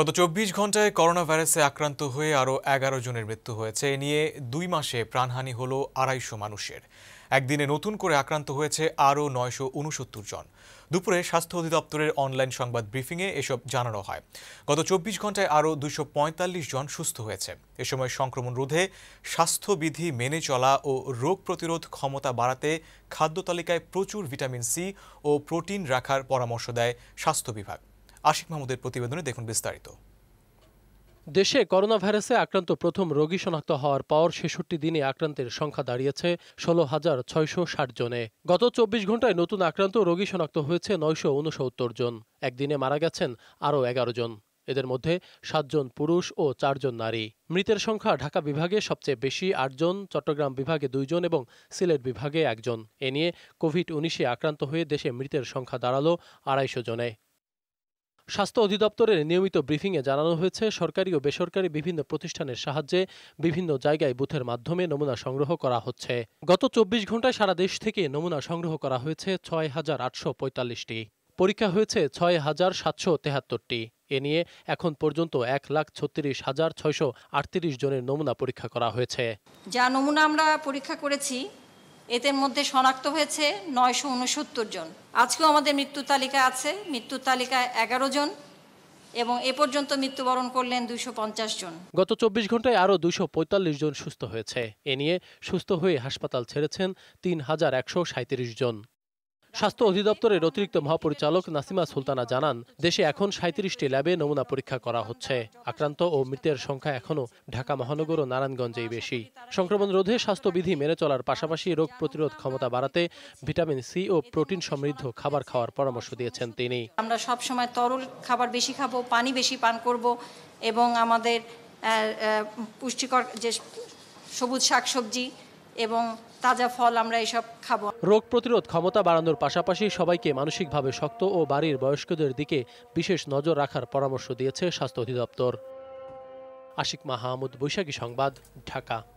গত চব্বিশ ঘন্টায় করোনা ভাইরাসে আক্রান্ত হয়ে আরও এগারো জনের মৃত্যু হয়েছে এ নিয়ে দুই মাসে প্রাণহানি হল আড়াইশো মানুষের একদিনে নতুন করে আক্রান্ত হয়েছে আরও নয়শো উনসত্তর জন দুপুরে স্বাস্থ্য অধিদপ্তরের অনলাইন সংবাদ ব্রিফিংয়ে এসব জানানো হয় গত চব্বিশ ঘন্টায় আরও দুশো জন সুস্থ হয়েছে এ সময় সংক্রমণ রোধে স্বাস্থ্যবিধি মেনে চলা ও রোগ প্রতিরোধ ক্ষমতা বাড়াতে খাদ্য তালিকায় প্রচুর ভিটামিন সি ও প্রোটিন রাখার পরামর্শ দেয় স্বাস্থ্য বিভাগ আশিক মাহমুদের প্রতিবেদনে দেখুন বিস্তারিত দেশে করোনা ভাইরাসে আক্রান্ত প্রথম রোগী শনাক্ত হওয়ার পর ছেষট্টি দিনে আক্রান্তের সংখ্যা দাঁড়িয়েছে ষোলো হাজার ছয়শো ষাট জনে গত চব্বিশ ঘন্টায় নতুন আক্রান্ত রোগী শনাক্ত হয়েছে নয়শো উনসত্তর জন একদিনে মারা গেছেন আরও এগারো জন এদের মধ্যে সাতজন পুরুষ ও চারজন নারী মৃতের সংখ্যা ঢাকা বিভাগে সবচেয়ে বেশি আটজন চট্টগ্রাম বিভাগে দুইজন এবং সিলেট বিভাগে একজন এ নিয়ে কোভিড উনিশে আক্রান্ত হয়ে দেশে মৃতের সংখ্যা দাঁড়ালো আড়াইশো জনে স্বাস্থ্য অধিদপ্তরের নিয়মিত ব্রিফিংয়ে জানানো হয়েছে সরকারি ও বেসরকারি বিভিন্ন প্রতিষ্ঠানের সাহায্যে বিভিন্ন জায়গায় বুথের মাধ্যমে নমুনা সংগ্রহ করা হচ্ছে গত চব্বিশ ঘণ্টায় সারা দেশ থেকে নমুনা সংগ্রহ করা হয়েছে ছয় হাজার আটশো পঁয়তাল্লিশটি পরীক্ষা হয়েছে ছয় হাজার সাতশো তেহাত্তরটি এ নিয়ে এখন পর্যন্ত এক লাখ ছত্রিশ হাজার ছয়শো আটত্রিশ জনের নমুনা পরীক্ষা করা হয়েছে যা নমুনা আমরা পরীক্ষা করেছি এদের মধ্যে শনাক্ত হয়েছে নয়শো উনসত্তর জন আজকেও আমাদের মৃত্যু তালিকা আছে মৃত্যু তালিকায় এগারো জন এবং এ পর্যন্ত মৃত্যুবরণ করলেন দুইশো জন গত চব্বিশ ঘন্টায় আরও দুশো জন সুস্থ হয়েছে এ নিয়ে সুস্থ হয়ে হাসপাতাল ছেড়েছেন তিন হাজার একশো জন স্বাস্থ্য অধিদপ্তরের অতিরিক্ত মহাপরিচালক নাসিমা সুলতানা জানান দেশে এখন সাঁত্রিশটি ল্যাবে নমুনা পরীক্ষা করা হচ্ছে আক্রান্ত ও মৃতের সংখ্যা এখনও ঢাকা মহানগর ও নারায়ণগঞ্জেই বেশি সংক্রমণ রোধে স্বাস্থ্যবিধি মেনে চলার পাশাপাশি রোগ প্রতিরোধ ক্ষমতা বাড়াতে ভিটামিন সি ও প্রোটিন সমৃদ্ধ খাবার খাওয়ার পরামর্শ দিয়েছেন তিনি আমরা সবসময় তরল খাবার বেশি খাবো পানি বেশি পান করব এবং আমাদের পুষ্টিকর যে সবুজ শাকসবজি এবং তাজা ফল আমরা এসব খাব রোগ প্রতিরোধ ক্ষমতা বাড়ানোর পাশাপাশি সবাইকে মানসিকভাবে শক্ত ও বাড়ির বয়স্কদের দিকে বিশেষ নজর রাখার পরামর্শ দিয়েছে স্বাস্থ্য অধিদপ্তর আশিক মাহমুদ বৈশাখী সংবাদ ঢাকা